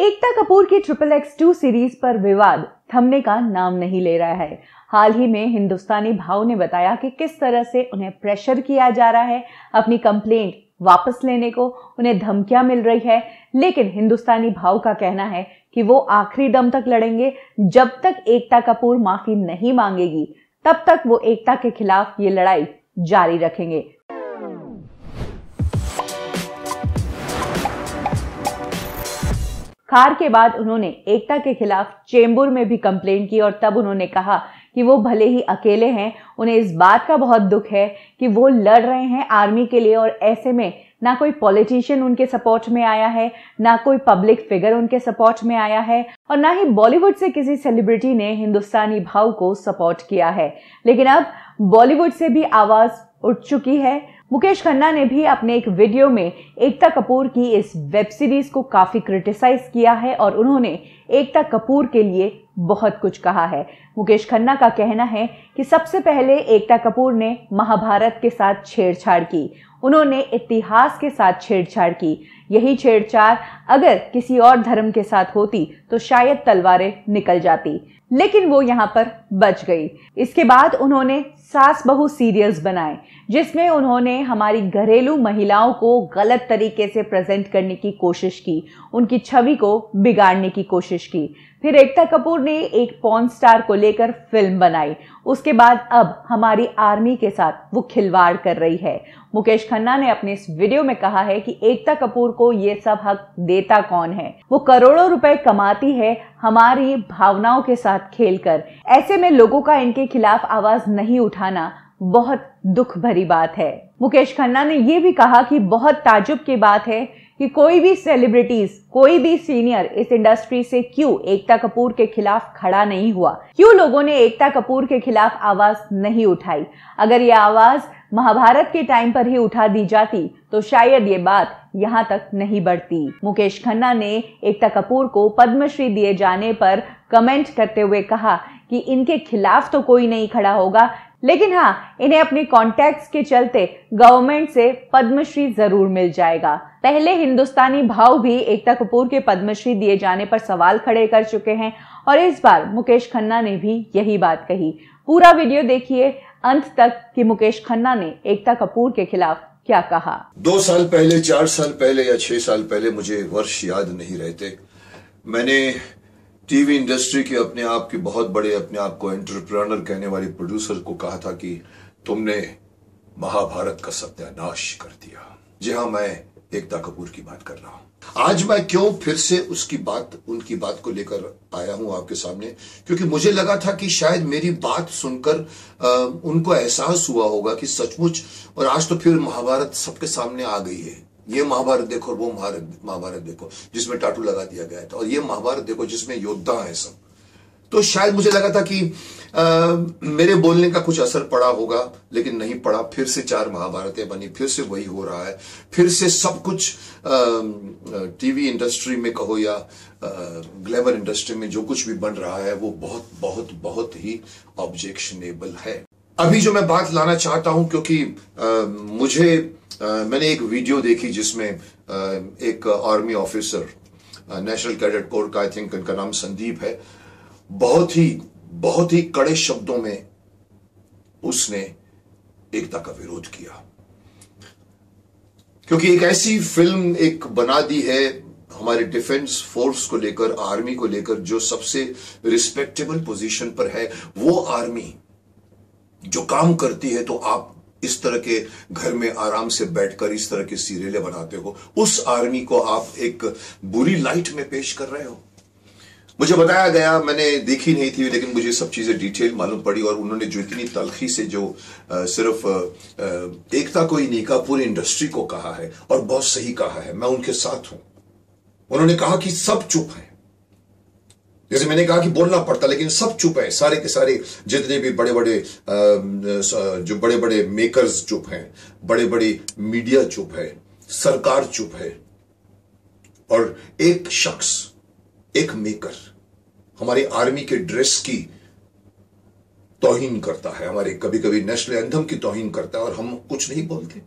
एकता कपूर की triple x to series पर विवाद थमने का नाम नहीं ले रहा है हाल ही में हिंदुस्तानी भाव ने बताया कि किस तरह से उन्हें प्रेशर किया जा रहा है अपनी कंप्लेंट वापस लेने को उन्हें धमकियां मिल रही है लेकिन हिंदुस्तानी भाव का कहना है कि वो आखिरी दम तक लड़ेंगे जब तक एकता कपूर माफी नहीं मांगेगी तब तक वो एकता के खिलाफ ये लड़ाई जारी रखेंगे खार के बाद उन्होंने एकता के खिलाफ चेंबूर में भी कंप्लेन की और तब उन्होंने कहा कि वो भले ही अकेले हैं उन्हें इस बात का बहुत दुख है कि वो लड़ रहे हैं आर्मी के लिए और ऐसे में ना कोई पॉलिटिशियन उनके सपोर्ट में आया है ना कोई पब्लिक फिगर उनके सपोर्ट में आया है और ना ही बॉलीवुड से किसी सेलिब्रिटी ने हिंदुस्तानी भाव को सपोर्ट किया है लेकिन अब बॉलीवुड से भी आवाज़ उठ चुकी है मुकेश खन्ना ने भी अपने एक वीडियो में एकता कपूर की इस वेब सीरीज को काफ़ी क्रिटिसाइज किया है और उन्होंने एकता कपूर के लिए बहुत कुछ कहा है मुकेश खन्ना का कहना है कि सबसे पहले एकता कपूर ने महाभारत के साथ छेड़छाड़ की उन्होंने इतिहास के साथ छेड़छाड़ की यही छेड़छाड़ अगर किसी और धर्म के साथ होती तो शायद तलवारें निकल जाती लेकिन वो यहाँ पर बच गई इसके बाद उन्होंने सास बहु सीरियल्स बनाए जिसमें उन्होंने हमारी घरेलू महिलाओं को गलत तरीके से प्रेजेंट करने की कोशिश की उनकी छवि को बिगाड़ने की कोशिश की फिर एकता कपूर ने एक पॉन स्टार को लेकर फिल्म बनाई उसके बाद अब हमारी आर्मी के साथ वो खिलवाड़ कर रही है मुकेश खन्ना ने अपने इस वीडियो में कहा है कि एकता कपूर को ये सब हक देता कौन है वो करोड़ों रुपए कमाती है हमारी भावनाओं के साथ खेलकर ऐसे में लोगों का इनके खिलाफ आवाज नहीं उठाना बहुत दुख भरी बात है मुकेश खन्ना ने यह भी कहा कि बहुत ताजुब की बात है कि कोई भी सेलिब्रिटीज कोई भी सीनियर इस इंडस्ट्री से क्यों एकता कपूर के खिलाफ खड़ा नहीं हुआ क्यों लोगों ने एकता कपूर के खिलाफ आवाज नहीं उठाई अगर ये आवाज महाभारत के टाइम पर ही उठा दी जाती तो शायद ये बात यहाँ तक नहीं बढ़ती मुकेश खन्ना ने एकता कपूर को पद्मश्री दिए जाने पर कमेंट करते हुए कहा कि इनके खिलाफ तो कोई नहीं खड़ा होगा लेकिन हाँ इन्हें अपनी कॉन्टेक्ट के चलते गवर्नमेंट से पद्मश्री जरूर मिल जाएगा पहले हिंदुस्तानी भाव भी एकता कपूर के पद्मश्री दिए जाने पर सवाल खड़े कर चुके हैं और इस बार मुकेश खन्ना ने भी यही बात कही पूरा वीडियो देखिए अंत तक कि मुकेश खन्ना ने एकता कपूर के खिलाफ क्या कहा दो साल पहले चार साल पहले या छह साल पहले मुझे वर्ष याद नहीं रहते मैंने टीवी इंडस्ट्री के अपने आप के बहुत बड़े अपने आप को एंटरप्रेनर कहने वाले प्रोड्यूसर को कहा था कि तुमने महाभारत का सत्यानाश कर दिया जी हाँ मैं एकता कपूर की बात कर रहा हूं आज मैं क्यों फिर से उसकी बात उनकी बात को लेकर आया हूं आपके सामने क्योंकि मुझे लगा था कि शायद मेरी बात सुनकर आ, उनको एहसास हुआ होगा कि सचमुच और आज तो फिर महाभारत सबके सामने आ गई है ये महाभारत देखो और वो महाभारत महाभारत देखो जिसमें टाटू लगा दिया गया था और ये महाभारत देखो जिसमें योद्धा है सब तो शायद मुझे लगा था कि आ, मेरे बोलने का कुछ असर पड़ा होगा लेकिन नहीं पड़ा फिर से चार महाभारतें बनी फिर से वही हो रहा है फिर से सब कुछ आ, टीवी इंडस्ट्री में कहो या ग्लैमर इंडस्ट्री में जो कुछ भी बन रहा है वो बहुत बहुत बहुत ही ऑब्जेक्शनेबल है अभी जो मैं बात लाना चाहता हूं क्योंकि आ, मुझे मैंने एक वीडियो देखी जिसमें एक army officer national cadet corps का आई थिंक उनका नाम संदीप है बहुत ही बहुत ही कड़े शब्दों में उसने एकता का विरोध किया क्योंकि एक ऐसी फिल्म एक बना दी है हमारे डिफेंस फोर्स को लेकर आर्मी को लेकर जो सबसे रिस्पेक्टेबल पोजीशन पर है वो आर्मी जो काम करती है तो आप इस तरह के घर में आराम से बैठकर इस तरह के सीरियलें बनाते हो उस आर्मी को आप एक बुरी लाइट में पेश कर रहे हो मुझे बताया गया मैंने देखी नहीं थी लेकिन मुझे सब चीजें डिटेल मालूम पड़ी और उन्होंने जो इतनी तलखी से जो आ, सिर्फ आ, एकता को ही नहीं कहा पूरी इंडस्ट्री को कहा है और बहुत सही कहा है मैं उनके साथ हूं उन्होंने कहा कि सब चुप है जैसे मैंने कहा कि बोलना पड़ता लेकिन सब चुप है सारे के सारे जितने भी बड़े बड़े जो बड़े बड़े मेकर्स चुप हैं बड़े बड़े मीडिया चुप है सरकार चुप है और एक शख्स एक मेकर हमारी आर्मी के ड्रेस की तोहिन करता है हमारे कभी कभी नेशनल एंथम की तोहिन करता है और हम कुछ नहीं बोलते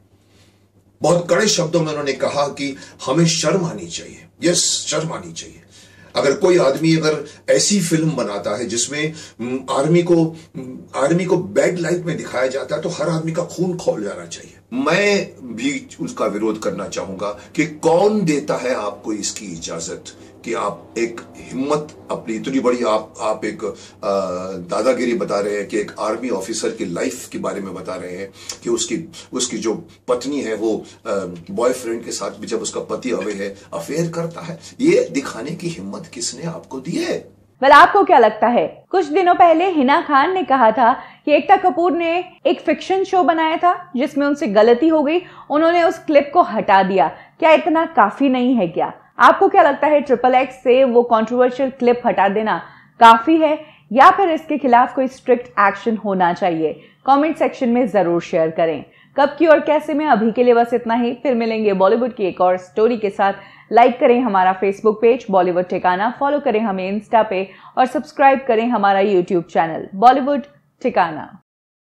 बहुत कड़े शब्दों में उन्होंने कहा कि हमें शर्म आनी चाहिए यस शर्म आनी चाहिए अगर कोई आदमी अगर ऐसी फिल्म बनाता है जिसमें आर्मी को आर्मी को बैड लाइफ में दिखाया जाता है तो हर आदमी का खून खोल जाना चाहिए मैं भी उसका विरोध करना चाहूंगा कि कौन देता है आपको इसकी इजाजत कि आप एक हिम्मत अपनी इतनी बड़ी आप आप एक दादागिरी बता रहे हैं कि एक आर्मी ऑफिसर की लाइफ के बारे में बता रहे हैं कि उसकी उसकी जो पत्नी है वो बॉयफ्रेंड के साथ भी जब उसका पति अवे है अफेयर करता है ये दिखाने की हिम्मत किसने आपको दी है आपको क्या लगता है कुछ दिनों पहले हिना खान ने कहा था कि एकता कपूर ने एक फिक्शन शो बनाया था जिसमें उनसे गलती हो गई उन्होंने उस क्लिप को हटा दिया क्या इतना काफी नहीं है क्या आपको क्या लगता है ट्रिपल एक्स से वो कॉन्ट्रोवर्शियल क्लिप हटा देना काफी है या फिर इसके खिलाफ कोई स्ट्रिक्ट एक्शन होना चाहिए कमेंट सेक्शन में जरूर शेयर करें कब की और कैसे में अभी के लिए बस इतना ही फिर मिलेंगे बॉलीवुड की एक और स्टोरी के साथ लाइक करें हमारा फेसबुक पेज बॉलीवुड ठिकाना फॉलो करें हमें इंस्टा पे और सब्सक्राइब करें हमारा यूट्यूब चैनल बॉलीवुड chicana.